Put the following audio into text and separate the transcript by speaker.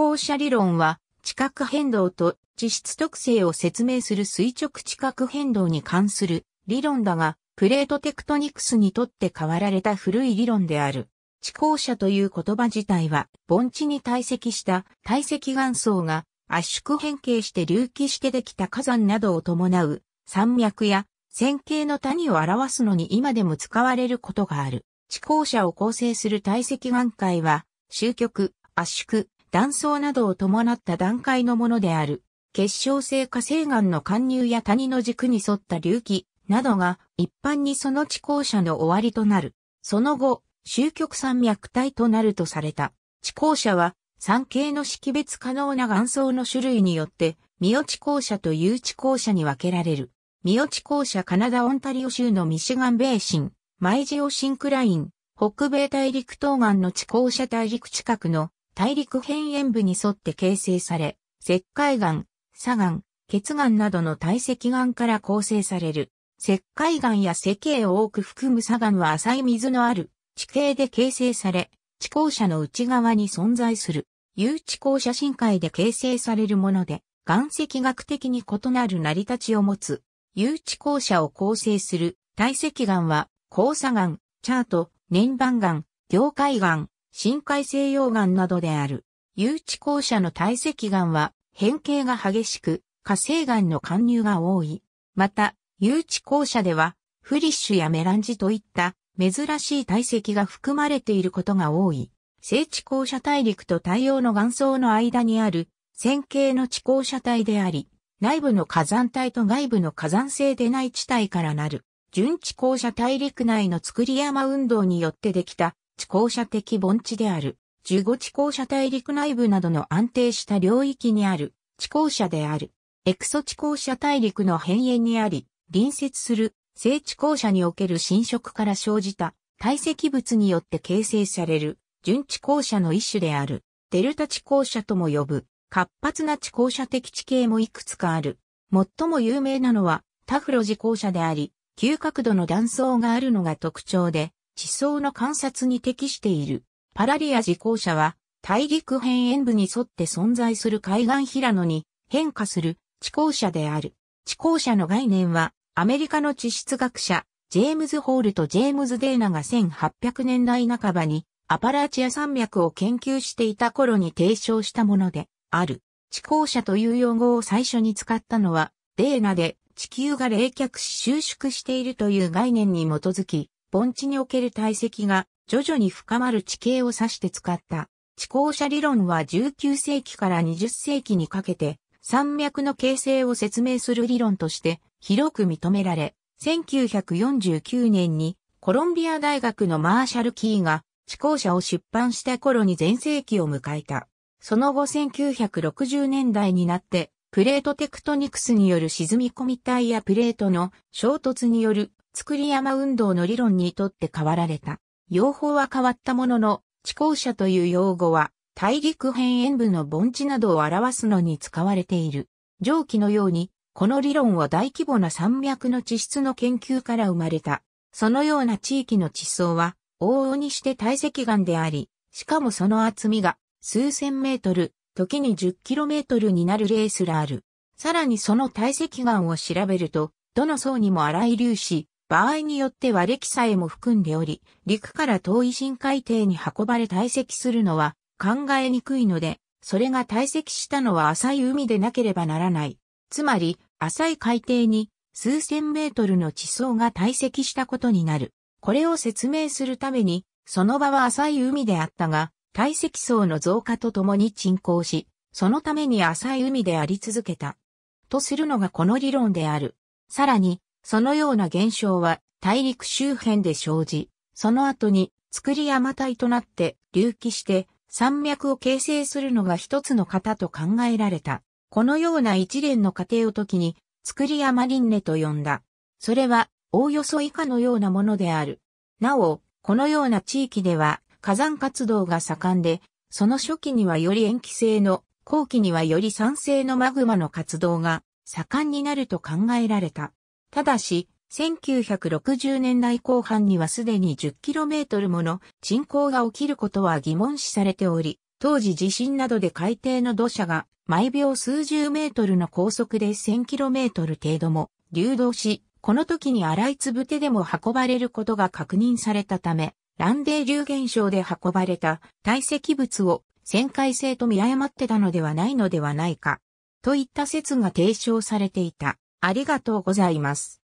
Speaker 1: 候者理論は、地殻変動と地質特性を説明する垂直地殻変動に関する理論だが、プレートテクトニクスにとって変わられた古い理論である。地候者という言葉自体は、盆地に堆積した堆積岩層が圧縮変形して隆起してできた火山などを伴う山脈や線形の谷を表すのに今でも使われることがある。地候者を構成する堆積岩界は、終局、圧縮、断層などを伴った段階のものである。結晶性火成岩の貫入や谷の軸に沿った隆起などが一般にその地校舎の終わりとなる。その後、終極山脈帯となるとされた。地校舎は山系の識別可能な岩層の種類によって、ミオ地校舎と有地校舎に分けられる。ミオ地校舎カナダオンタリオ州のミシガンベーシン、マイジオシンクライン、北米大陸東岸の地校舎大陸近くの大陸辺縁部に沿って形成され、石灰岩、砂岩、血岩などの堆積岩から構成される。石灰岩や石英を多く含む砂岩は浅い水のある地形で形成され、地校者の内側に存在する、有地校舎深海で形成されるもので、岩石学的に異なる成り立ちを持つ、有地校舎を構成する、堆積岩は、鉱砂岩、チャート、粘板岩、凝灰岩、深海西洋岩などである。有地校舎の堆積岩は変形が激しく、火星岩の貫入が多い。また、有地校舎では、フリッシュやメランジといった珍しい堆積が含まれていることが多い。聖地校舎大陸と太陽の岩層の間にある線形の地校舎帯であり、内部の火山帯と外部の火山性でない地帯からなる。純地校舎大陸内の作り山運動によってできた地高舎的盆地である。15地校舎大陸内部などの安定した領域にある地高舎である。エクソ地高舎大陸の辺縁にあり、隣接する正地校舎における侵食から生じた堆積物によって形成される準地高舎の一種である。デルタ地高舎とも呼ぶ活発な地高舎的地形もいくつかある。最も有名なのはタフロ地校舎であり、急角度の断層があるのが特徴で、地層の観察に適している。パラリア事校者は、大陸辺縁部に沿って存在する海岸平野に変化する地候者である。地候者の概念は、アメリカの地質学者、ジェームズ・ホールとジェームズ・デーナが1800年代半ばにアパラチア山脈を研究していた頃に提唱したものである。地候者という用語を最初に使ったのは、デーナで地球が冷却し収縮しているという概念に基づき、盆地における体積が徐々に深まる地形を指して使った。地校舎理論は19世紀から20世紀にかけて山脈の形成を説明する理論として広く認められ、1949年にコロンビア大学のマーシャル・キーが地校舎を出版した頃に全盛期を迎えた。その後1960年代になってプレートテクトニクスによる沈み込み帯やプレートの衝突による作り山運動の理論にとって変わられた。用法は変わったものの、地校舎という用語は、大陸辺縁部の盆地などを表すのに使われている。上記のように、この理論は大規模な山脈の地質の研究から生まれた。そのような地域の地層は、往々にして堆積岩であり、しかもその厚みが数千メートル、時に10キロメートルになるレースらある。さらにその堆積岩を調べると、どの層にも荒い粒子、場合によっては歴さえも含んでおり、陸から遠い深海底に運ばれ堆積するのは考えにくいので、それが堆積したのは浅い海でなければならない。つまり、浅い海底に数千メートルの地層が堆積したことになる。これを説明するために、その場は浅い海であったが、堆積層の増加とともに沈降し、そのために浅い海であり続けた。とするのがこの理論である。さらに、そのような現象は大陸周辺で生じ、その後に作り山体となって隆起して山脈を形成するのが一つの型と考えられた。このような一連の過程を時に作り山輪廻と呼んだ。それはおおよそ以下のようなものである。なお、このような地域では火山活動が盛んで、その初期にはより塩基性の、後期にはより酸性のマグマの活動が盛んになると考えられた。ただし、1960年代後半にはすでに 10km もの沈降が起きることは疑問視されており、当時地震などで海底の土砂が毎秒数十メートルの高速で 1000km 程度も流動し、この時に荒いつぶでも運ばれることが確認されたため、ランデー流現象で運ばれた堆積物を旋回性と見誤ってたのではないのではないか、といった説が提唱されていた。ありがとうございます。